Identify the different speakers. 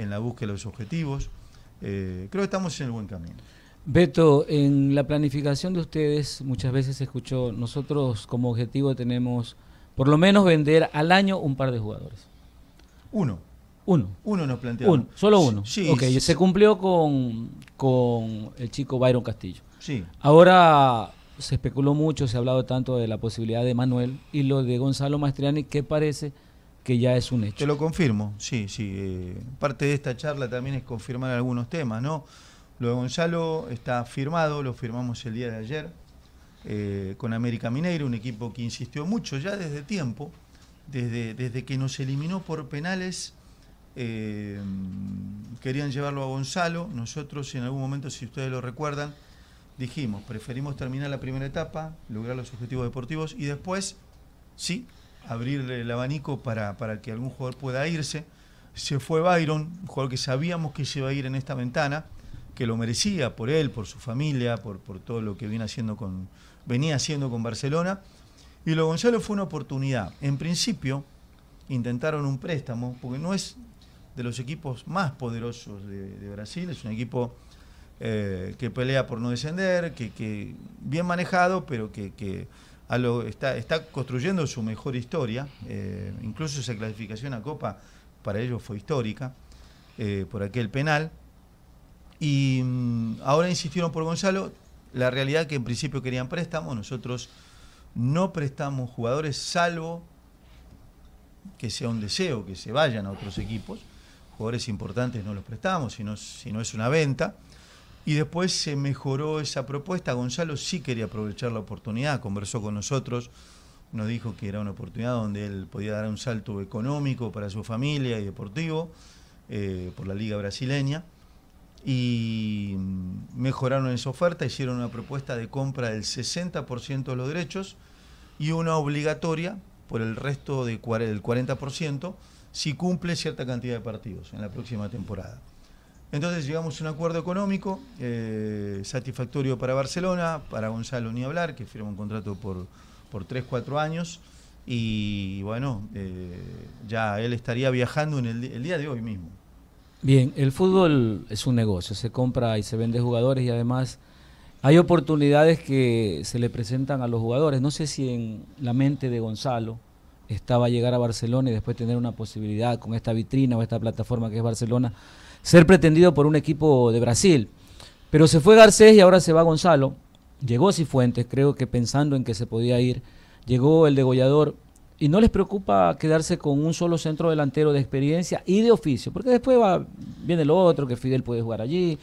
Speaker 1: en la búsqueda de los objetivos.
Speaker 2: Eh, creo que
Speaker 1: estamos en el buen camino. Beto, en la planificación de ustedes muchas veces se escuchó, nosotros como objetivo tenemos por lo menos vender al año un par de jugadores. Uno. Uno.
Speaker 2: Uno nos planteamos. solo uno. Sí, se
Speaker 1: cumplió con, con el chico Byron Castillo. Sí. Ahora se especuló mucho, se ha hablado tanto de la posibilidad de Manuel y lo de Gonzalo Maestriani, que parece que ya es un hecho. Te lo confirmo, sí, sí. Eh, parte
Speaker 2: de esta charla también es confirmar algunos temas, ¿no? Lo de Gonzalo está firmado, lo firmamos el día de ayer eh, con América Mineiro, un equipo que insistió mucho ya desde tiempo, desde, desde que nos eliminó por penales. Eh, querían llevarlo a Gonzalo, nosotros en algún momento, si ustedes lo recuerdan, dijimos, preferimos terminar la primera etapa, lograr los objetivos deportivos y después, sí, abrir el abanico para, para que algún jugador pueda irse. Se fue Byron, un jugador que sabíamos que se iba a ir en esta ventana, que lo merecía por él, por su familia, por, por todo lo que viene haciendo con, venía haciendo con Barcelona. Y lo Gonzalo fue una oportunidad. En principio, intentaron un préstamo, porque no es de los equipos más poderosos de, Brasil, es un equipo eh, que pelea por no descender, que, bien manejado, pero que está, construyendo su mejor historia, eh, incluso esa clasificación a Copa para ellos fue histórica, eh, por aquel penal. Y mm, ahora insistieron por Gonzalo, la realidad que en principio querían préstamo, nosotros no prestamos jugadores salvo que sea un deseo que se vayan a otros equipos, jugadores importantes no los prestamos, si no es una venta. Y después se mejoró esa propuesta. Gonzalo sí quería aprovechar la oportunidad, conversó con nosotros, nos dijo que era una oportunidad donde él podía dar un salto económico para su familia y deportivo eh, por la Liga Brasileña. Y mm, mejoraron esa oferta, hicieron una propuesta de compra del 60% de los derechos y una obligatoria por el resto del 40% si cumple cierta cantidad de partidos en la próxima temporada. Entonces llegamos a un acuerdo económico eh, satisfactorio para Barcelona, para Gonzalo ni hablar, que firma un contrato por, por 3, 4 años. Y bueno, eh, ya él estaría viajando en el, día de hoy mismo.
Speaker 1: Bien, el fútbol es un negocio, se compra y se vende jugadores y además hay oportunidades que se le presentan a los jugadores. No sé si en la mente de Gonzalo estaba llegar a Barcelona y después tener una posibilidad con esta vitrina o esta plataforma que es Barcelona, ser pretendido por un equipo de Brasil. Pero se fue Garcés y ahora se va Gonzalo. Llegó Cifuentes, creo que pensando en que se podía ir. Llegó el degollador. Y no les preocupa quedarse con un solo centro delantero de experiencia y de oficio, porque después va, viene el otro, que Fidel puede jugar allí,